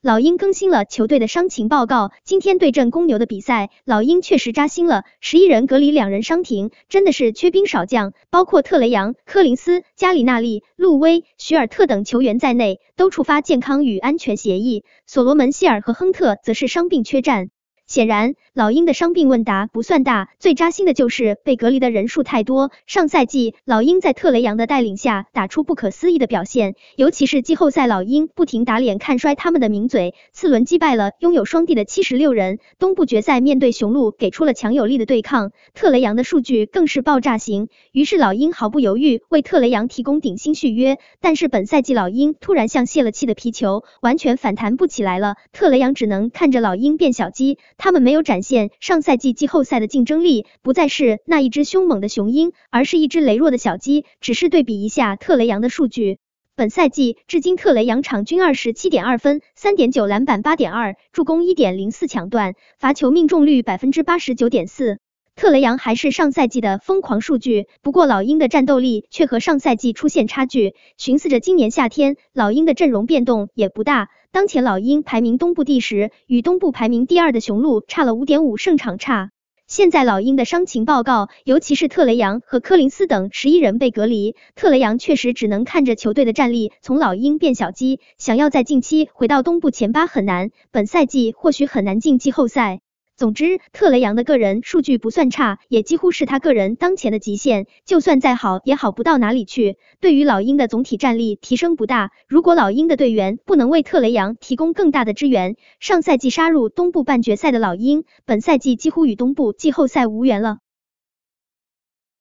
老鹰更新了球队的伤情报告。今天对阵公牛的比赛，老鹰确实扎心了。十一人隔离，两人伤停，真的是缺兵少将。包括特雷杨、科林斯、加里纳利、路威、许尔特等球员在内，都触发健康与安全协议。所罗门希尔和亨特则是伤病缺战。显然，老鹰的伤病问答不算大，最扎心的就是被隔离的人数太多。上赛季，老鹰在特雷杨的带领下打出不可思议的表现，尤其是季后赛，老鹰不停打脸看衰他们的名嘴，次轮击败了拥有双帝的七十六人，东部决赛面对雄鹿给出了强有力的对抗，特雷杨的数据更是爆炸型。于是，老鹰毫不犹豫为特雷杨提供顶薪续约，但是本赛季老鹰突然像泄了气的皮球，完全反弹不起来了，特雷杨只能看着老鹰变小鸡。他们没有展现上赛季季后赛的竞争力，不再是那一只凶猛的雄鹰，而是一只羸弱的小鸡。只是对比一下特雷杨的数据，本赛季至今，特雷杨场均二十七点二分、三点九篮板、八点二助攻、一点零四抢断，罚球命中率百分之八十九点四。特雷杨还是上赛季的疯狂数据，不过老鹰的战斗力却和上赛季出现差距。寻思着今年夏天老鹰的阵容变动也不大，当前老鹰排名东部第十，与东部排名第二的雄鹿差了五点五胜场差。现在老鹰的伤情报告，尤其是特雷杨和科林斯等十一人被隔离，特雷杨确实只能看着球队的战力从老鹰变小鸡，想要在近期回到东部前八很难，本赛季或许很难进季后赛。总之，特雷杨的个人数据不算差，也几乎是他个人当前的极限，就算再好也好不到哪里去。对于老鹰的总体战力提升不大，如果老鹰的队员不能为特雷杨提供更大的支援，上赛季杀入东部半决赛的老鹰，本赛季几乎与东部季后赛无缘了。